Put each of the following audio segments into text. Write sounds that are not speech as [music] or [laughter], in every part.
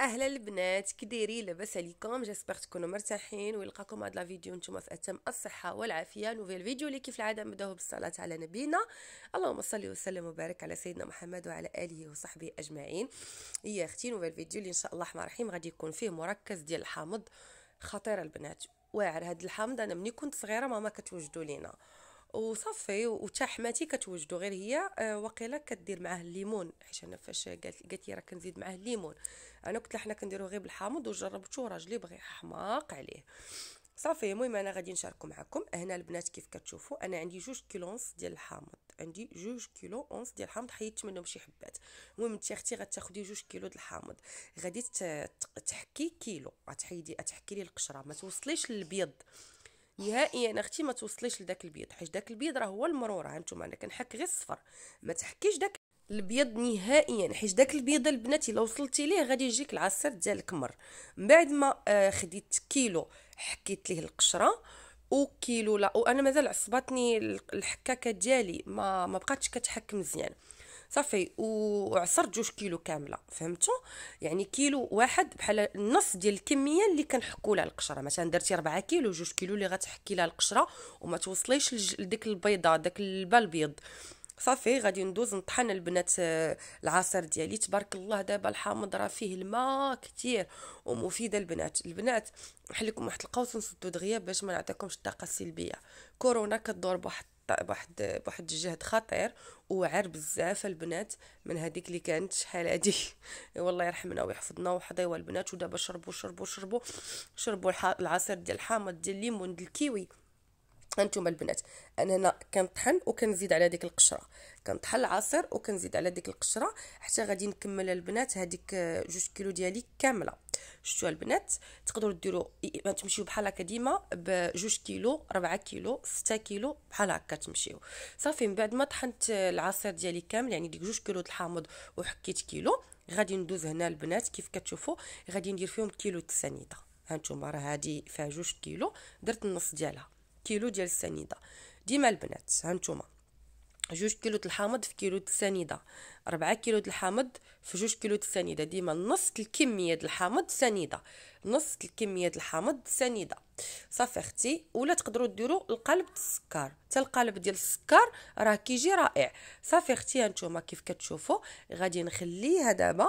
اهلا البنات كديري لاباس عليكم جيسبر تكونوا مرتاحين ويلقاكم هاد لا فيديو نتوما في اتم الصحه والعافيه نوفيل فيديو اللي كيف العاده نبداو بالصلاه على نبينا اللهم صل وسلم وبارك على سيدنا محمد وعلى اله وصحبه اجمعين يا اختي نوفيل فيديو اللي ان شاء الله الرحمن الرحيم غادي يكون فيه مركز ديال الحامض خطير البنات واعر هاد الحامض انا ملي كنت صغيره ماما كتوجدوا لينا وصافي وتا حماتي كتوجدو غير هي آه، وقيله كدير معاه الليمون حيت انا فاش قالت لي راه كنزيد معاه الليمون انا قلت لها حنا كنديرو غير بالحامض وجربته راجلي بغي حماق عليه صافي المهم انا غادي نشاركو معكم هنا البنات كيف كتشوفوا انا عندي جوج كيلو ونص ديال الحامض عندي جوج كيلو ونص ديال الحامض حيدت منهم شي حبات المهم انت اختي غتاخدي جوج كيلو ديال الحامض غادي تحكي كيلو غتحيدي غتحكي لي القشره ما توصليش للبيض نهائيا اختي ما توصليش لذاك البيض حيت داك البيض راه هو المرور ها انا كنحك غير الصفر ما تحكيش داك البيض نهائيا حيت داك البيض البنات الا وصلتي ليه غادي يجيك العصير ديال الكمر من بعد ما آه، خديت كيلو حكيت ليه القشره وكيلو لا وانا مازال عصبتني الحكاكه ديالي ما ما بقاتش كتحك مزيان صافي وعصرت جوج كيلو كامله فهمتوا يعني كيلو واحد بحال النص ديال الكميه اللي كنحكوا لها القشره مثلا درتي 4 كيلو جوج كيلو اللي غتحكي لها القشره وما توصليش لديك البيضه داك البال بيض صافي غادي ندوز نطحن البنات آه، العصير ديالي تبارك الله دابا الحامض راه فيه الماء كتير ومفيده البنات البنات نحلكم واحد القوس نسدو دغيا باش ما نعطيكمش الطاقه السلبيه كورونا كدور بواحد بواحد بواحد الجهد خطير وعر بزاف البنات من هذيك اللي كانت شحال هذيك [laughs] والله يرحمنا ويحفظنا وحضيوا البنات ودابا شربوا شربوا شربوا شربوا العصير ديال الحامض ديال الليمون ديال الكيوي خاصه نتوما البنات انا هنا كنطحن وكنزيد على ديك القشره كنطحن العصير وكنزيد على ديك القشره حتى غادي نكمل البنات هذيك جوج كيلو ديالي كامله شتو البنات تقدروا ديروا تمشيو بحال هكا ديما بجوج كيلو 4 كيلو 6 كيلو بحال هكا تمشيو صافي من بعد ما طحنت العصير ديالي كامل يعني ديك جوج كيلو الحامض وحكيت كيلو غادي ندوز هنا البنات كيف كتشوفوا غادي ندير فيهم كيلو التسانيده هانتوما راه هادي فيها جوج كيلو درت النص ديالها كيلو ديال السنيده ديما البنات ها نتوما جوج كيلو الحامض في كيلو السنيده ربعة كيلو الحامض في جوج كيلو السنيده ديما نص الكميه د الحامض سنيده نص الكميه الحامض سنيده صافي اختي ولا تقدروا ديروا القالب السكر حتى القالب ديال السكر راه كيجي رائع صافي اختي هانتوما كيف كتشوفوا غادي نخليها دابا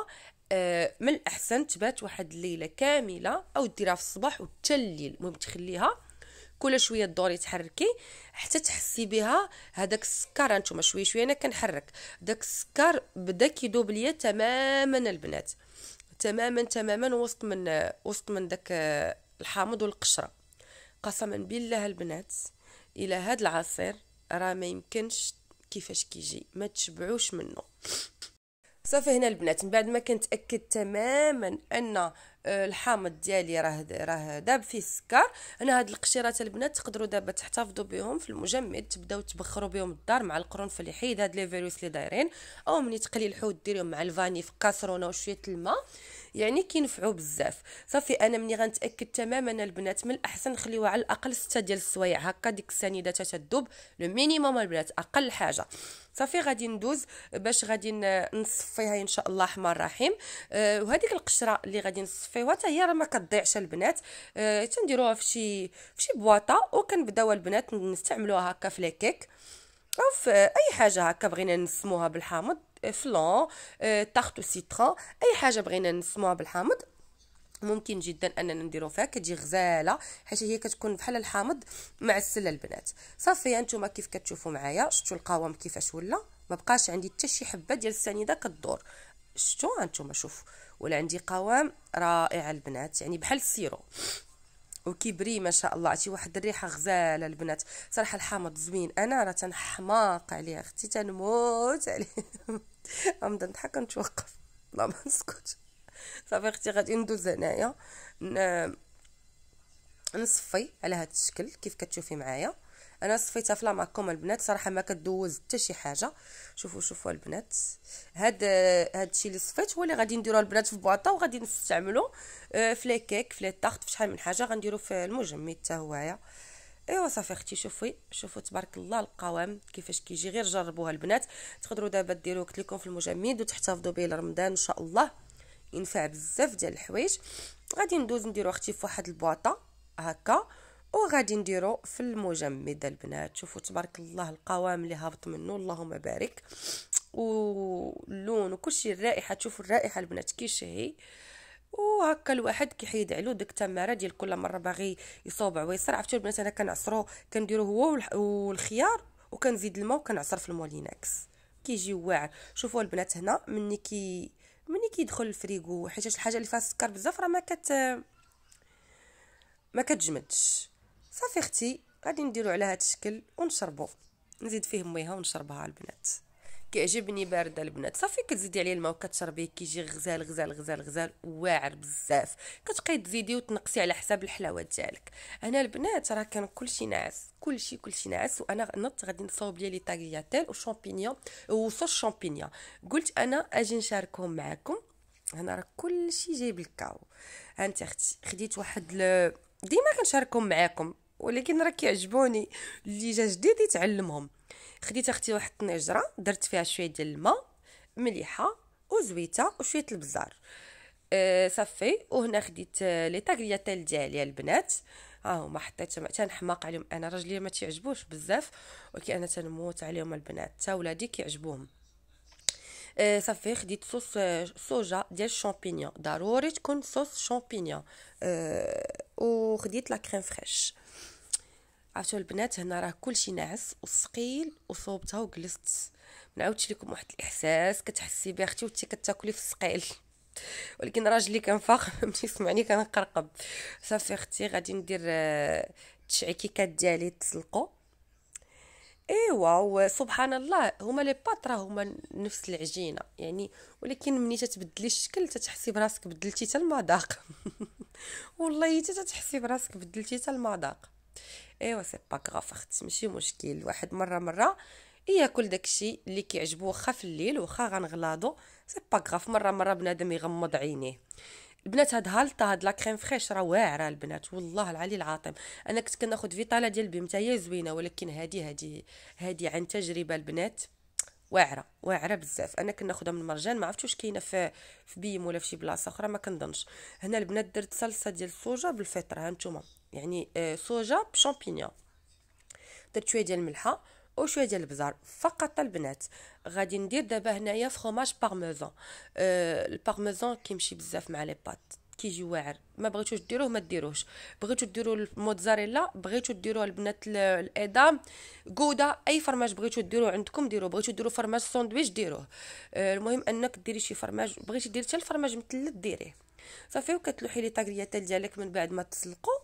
آه، من الاحسن تبات واحد الليله كامله او ديرها في الصباح وحتى الليل المهم تخليها كل شويه دوري تحركي حتى تحسي بها هذاك السكر انتما شويه شويه انا كنحرك داك السكر بدا كيدوب ليا تماما البنات تماما تماما وسط من وسط من داك آه، الحامض والقشره قسما بالله البنات الى هاد العصير راه ما يمكنش كيفاش كيجي ما تشبعوش منه صافي هنا البنات من بعد ما كنت اكد تماما ان آه، الحامض ديالي راه راه داب فيه السكر انا هاد القشيرات البنات تقدروا دابا تحتفظوا بهم في المجمد تبداو تبخروا بهم الدار مع القرنفل يحيد هاد لي فيروس اللي دايرين او ملي تقلي الحوت ديريهم مع الفاني في كاسرونه وشويه الماء يعني كينفعوا بزاف صافي انا ملي غنتاكد تماما البنات من الاحسن نخليوها على الاقل 6 ديال السوايع هكا ديك السنيده تتذوب لو مينيموم البنات اقل حاجه صافي غادي ندوز باش غادي نصفيها ان شاء الله الرحمن الرحيم أه وهذيك القشره اللي غادي نصفيوها حتى هي راه ما كتضيعش البنات أه تنديروها في شي في شي بواطه وكنبداو البنات نستعملوها هكا في لي كيك او في اي حاجه هكا بغينا نسموها بالحامض فلون تاختو آه، سيترون اي حاجه بغينا نسموها بالحامض ممكن جدا اننا نديرو فيها كتجي غزاله حيت هي كتكون بحال الحامض مع السله البنات صافي انتم كيف كتشوفوا معايا شفتوا القوام كيفاش ولا ما بقاش عندي حتى شي حبه ديال السنيده كدور شفتوا انتم شوفوا ولا عندي قوام رائع البنات يعني بحال السيرو وكيبري ما شاء الله عرفتي واحد الريحه غزاله البنات صراحه الحامض زوين انا راه تنحماق عليه اختي تنموت عليه غنبدا [laughs] نضحك نتوقف لا ما نسكت صافي اختي غادي ندوز هنايا نصفي على هذا الشكل كيف كتشوفي معايا انا صفيتها في معكم البنات صراحه ما كدوز حتى شي حاجه شوفوا شوفوا البنات هاد هاد الشيء اللي صفيت هو اللي غادي نديروه البنات في بواطه وغادي نستعملو آه، في لي كيك في لي طاخت في شحال من حاجه غنديرو في المجمد حتى هوايا ايوا صافي اختي شوفي شوفوا تبارك الله القوام كيفاش كيجي غير جربوها البنات تقدروا دابا ديروه قلت لكم في المجمد وتحتفظوا به لرمضان ان شاء الله ينفع بزاف ديال الحوايج غادي ندوز نديرو اختي في واحد البواطه هكا وغادي نديرو في المجمد البنات شوفوا تبارك الله القوام اللي هابط منه اللهم بارك واللون شيء الرائحه تشوفوا الرائحه البنات كيشهي وهكا الواحد كيحيد عليه ديك التماره ديال كل مره باغي يصوب عويصر عرفتوا البنات انا كنعصرو كنديرو هو والخيار وكنزيد الماء وكنعصر في المولينكس كيجي واعر شوفوا البنات هنا مني كي مني كيدخل الفريكو حيت الحاجه اللي فيها السكر بزاف راه ما كت ما كتجمدش صافي اختي غادي نديرو على هذا الشكل ونشربو نزيد فيه ميها ونشربها البنات كيعجبني بارده البنات صافي كتزيدي عليه الماء وكتشربيه كيجي غزال غزال غزال غزال واعر بزاف كتبقاي تزيدي وتنقصي على حساب الحلاوه ديالك هنا البنات راه كان كلشي ناعس كلشي كلشي ناعس وانا نط غادي نصاوب ليا لي طاغياتيل وشامبينيون وصوص شامبينيون قلت انا اجي نشاركهم معكم هنا راه كلشي جايب الكاو انت اختي خديت واحد ديما كنشاركهم معاكم ولكن راه كيعجبوني اللي جا جديد يتعلمهم خديت اختي واحد الطنجره درت فيها شويه ديال الماء مليحه وزويته وشويه البزار أه صافي وهنا خديت آه، لي تاغلياتيل ديالي البنات ها هما حطيت تنحماق عليهم انا راجلي ما تيعجبوش بزاف ولكن انا تنموت عليهم البنات حتى ولادي كيعجبوهم أه صافي خديت صوص آه، صوجا ديال الشامبينيون ضروري تكون صوص شامبينيون أه وخديت لا كريم فريش عرفتوا البنات هنا راه كلشي ناعس وثقيل وصوبتها وجلست ما نعاودش لكم واحد الاحساس كتحسي بيه اختي وانت كتاكلي في الثقيل ولكن راجلي كان فاق [laughs] ملي سمعني كنقرقب صافي اختي غادي ندير آه، تشعي كيكات ديالي تسلقوا ايوا سبحان الله هما لي بات راه هما نفس العجينه يعني ولكن ملي تتبدلي الشكل تتحسي براسك بدلتي حتى المذاق [laughs] والله حتى تتحسي براسك بدلتي حتى المذاق ايوا سي با غاف اختي ماشي مشكل الواحد مره مره ياكل داكشي اللي كيعجبو واخا في الليل واخا غنغلاضو سي با غاف مره مره بنادم يغمض عينيه البنات هاد هالطا هاد لا كريم فريش راه واعره البنات والله العلي العظيم انا كنت كناخذ فيتالا ديال بيم هي زوينه ولكن هادي هادي هادي عن تجربه البنات واعره واعره بزاف انا كناخذها من مرجان ما عرفتش واش كاينه في في بيم ولا في شي بلاصه اخرى ما كنظنش هنا البنات درت صلصه ديال الصوجه بالفطر ها نتوما يعني آه، صوجة بشامبينيون درت شويه ديال الملحه وشويه ديال البزار فقط البنات غادي ندير دابا هنايا فخوماج بارميزون أه البارميزون كيمشي بزاف مع لي بات كيجي واعر ما بغيتوش ديروه ما ديروهش بغيتو ديروا الموتزاريلا بغيتو ديروه البنات الادام كودا اي فرماج بغيتو ديروه عندكم ديروه بغيتو ديروا فرماج ساندويتش ديروه أه المهم انك ديري شي فرماج بغيتي دير حتى الفرماج مثلث ديريه صافي وكتلوحي لي طاكرياتال ديالك من بعد ما تسلقوا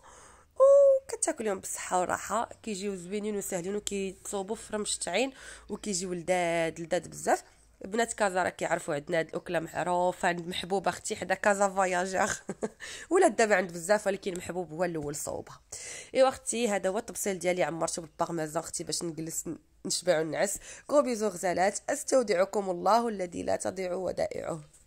كتاكليهم بالصحه والراحه كيجيو زوينين وساهلين وكيتصوبوا في التعين وكيجيو لذاد لذاد بزاف بنات كازا راه كيعرفوا عندنا هاد الاكله معروفه عند محبوبه اختي حدا كازا فياجر [laughs] ولا دابا عند بزاف ولكن محبوب هو الاول صوبها ايوا اختي هذا هو التبصيل ديالي عمرته بالبارميزان اختي باش نجلس نشبع ونعس كوبيزو غزالات استودعكم الله الذي لا تضيع ودائعه